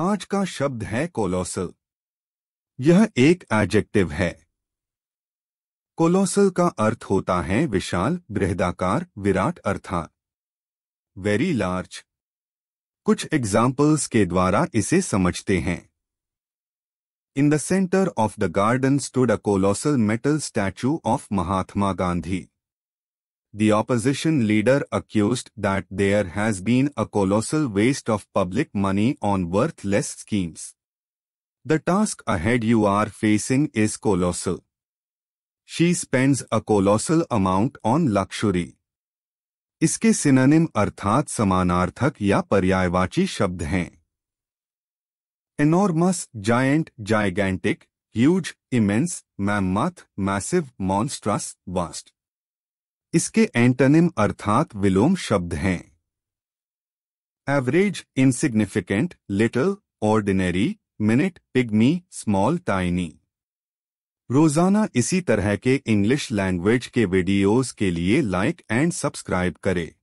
आज का शब्द है कोलोसल यह एक एडजेक्टिव है कोलोसल का अर्थ होता है विशाल बृहदाकार विराट अर्थात वेरी लार्ज कुछ एग्जाम्पल्स के द्वारा इसे समझते हैं in the centre of the garden stood a colossal metal statue of Mahatma Gandhi the opposition leader accused that there has been a colossal waste of public money on worthless schemes. The task ahead you are facing is colossal. She spends a colossal amount on luxury. इसके synonym अर्थात समानार्थक या पर्यायवाची शब्द हैं enormous, giant, gigantic, huge, immense, mammoth, massive, monstrous, vast. इसके antonym अर्थात विलोम शब्द हैं average insignificant little ordinary minute pygmy small tiny रोजाना इसी तरह के इंग्लिश लैंग्वेज के वीडियोस के लिए लाइक एंड सब्सक्राइब करें